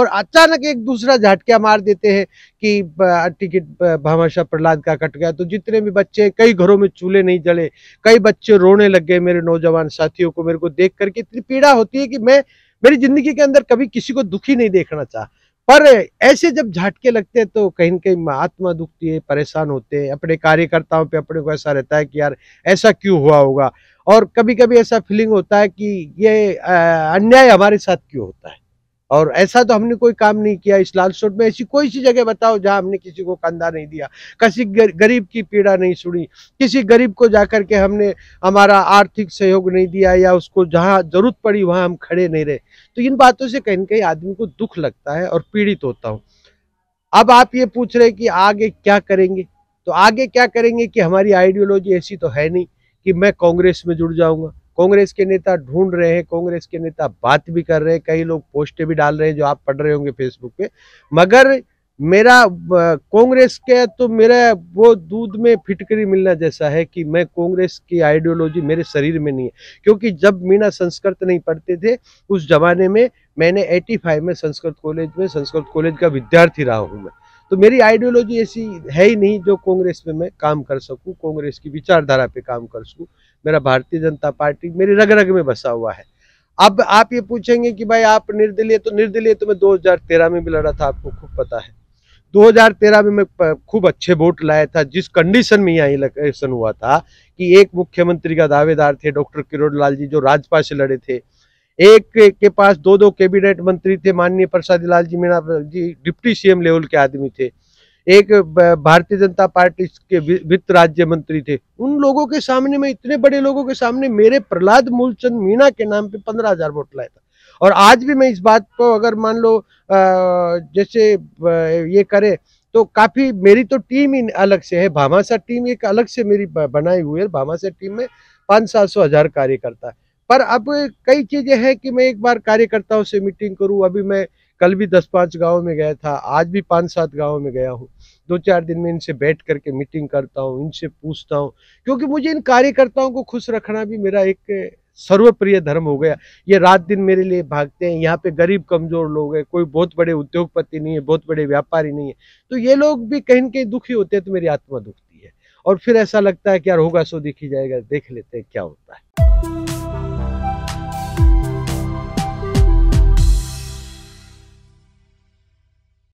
और अचानक एक दूसरा झटका मार देते हैं कि टिकट भामाशाह प्रहलाद का कट गया तो जितने भी बच्चे कई घरों में चूल्हे नहीं जले कई बच्चे रोने लग गए मेरे नौजवान साथियों को मेरे को देख करके इतनी पीड़ा होती है कि मैं मेरी जिंदगी के अंदर कभी किसी को दुखी नहीं देखना चाह पर ऐसे जब झटके लगते हैं तो कहीं ना कहीं आत्मा दुखती है परेशान होते हैं अपने कार्यकर्ताओं पे अपने को ऐसा रहता है कि यार ऐसा क्यों हुआ होगा और कभी कभी ऐसा फीलिंग होता है कि ये अन्याय हमारे साथ क्यों होता है और ऐसा तो हमने कोई काम नहीं किया इस लाल सोट में ऐसी कोई सी जगह बताओ जहाँ हमने किसी को कंधा नहीं दिया किसी गरीब की पीड़ा नहीं सुनी किसी गरीब को जाकर के हमने हमारा आर्थिक सहयोग नहीं दिया या उसको जहाँ जरूरत पड़ी वहाँ हम खड़े नहीं रहे तो इन बातों से कहीं ना कहीं आदमी को दुख लगता है और पीड़ित होता हूँ अब आप ये पूछ रहे कि आगे क्या करेंगे तो आगे क्या करेंगे कि हमारी आइडियोलॉजी ऐसी तो है नहीं कि मैं कांग्रेस में जुड़ जाऊंगा कांग्रेस के नेता ढूंढ रहे हैं कांग्रेस के नेता बात भी कर रहे हैं कई लोग पोस्टें भी डाल रहे हैं जो आप पढ़ रहे होंगे फेसबुक पे मगर मेरा कांग्रेस के तो मेरा वो दूध में फिटकरी मिलना जैसा है कि मैं कांग्रेस की आइडियोलॉजी मेरे शरीर में नहीं है क्योंकि जब मीना संस्कृत नहीं पढ़ते थे उस जमाने में मैंने 85 में संस्कृत कॉलेज में संस्कृत कॉलेज का विद्यार्थी रहा हूँ मैं तो मेरी आइडियोलॉजी ऐसी है ही नहीं जो कांग्रेस में मैं काम कर सकूँ कांग्रेस की विचारधारा पे काम कर सकूँ मेरा भारतीय जनता पार्टी मेरी रग रग में बसा हुआ है अब आप ये पूछेंगे कि भाई आप निर्दलीय तो निर्दलीय तो मैं 2013 में भी लड़ा था आपको खूब पता है 2013 में मैं खूब अच्छे वोट लाया था जिस कंडीशन में यहाँ इलेक्शन हुआ था कि एक मुख्यमंत्री का दावेदार थे डॉक्टर किरोड़ लाल जी जो राजपा से लड़े थे एक के पास दो दो कैबिनेट मंत्री थे माननीय Prasad Lal ji Meena ji deputy CM level के आदमी थे एक भारतीय जनता पार्टी के वित्त राज्य मंत्री थे उन लोगों के सामने में इतने बड़े लोगों के सामने मेरे प्रहलाद मूलचंद मीणा के नाम पे पंद्रह हजार वोट लाया था और आज भी मैं इस बात को अगर मान लो जैसे ये करे तो काफ़ी मेरी तो टीम ही अलग से है भामासा टीम एक अलग से मेरी बनाई हुई है भामासा टीम में पांच सात सौ हज़ार कार्यकर्ता है पर अब कई चीज़ें हैं कि मैं एक बार कार्यकर्ताओं से मीटिंग करूँ अभी मैं कल भी दस पांच गाँव में गया था आज भी पांच सात गाँव में गया हूँ दो चार दिन में इनसे बैठ करके मीटिंग करता हूँ इनसे पूछता हूँ क्योंकि मुझे इन कार्यकर्ताओं को खुश रखना भी मेरा एक सर्वप्रिय धर्म हो गया ये रात दिन मेरे लिए भागते हैं यहाँ पे गरीब कमजोर लोग हैं कोई बहुत बड़े उद्योगपति नहीं है बहुत बड़े व्यापारी नहीं है तो ये लोग भी कहीं ना कहीं दुखी होते हैं तो मेरी आत्मा दुखती है और फिर ऐसा लगता है कि यार होगा सो दिखी जाएगा देख लेते हैं क्या होता है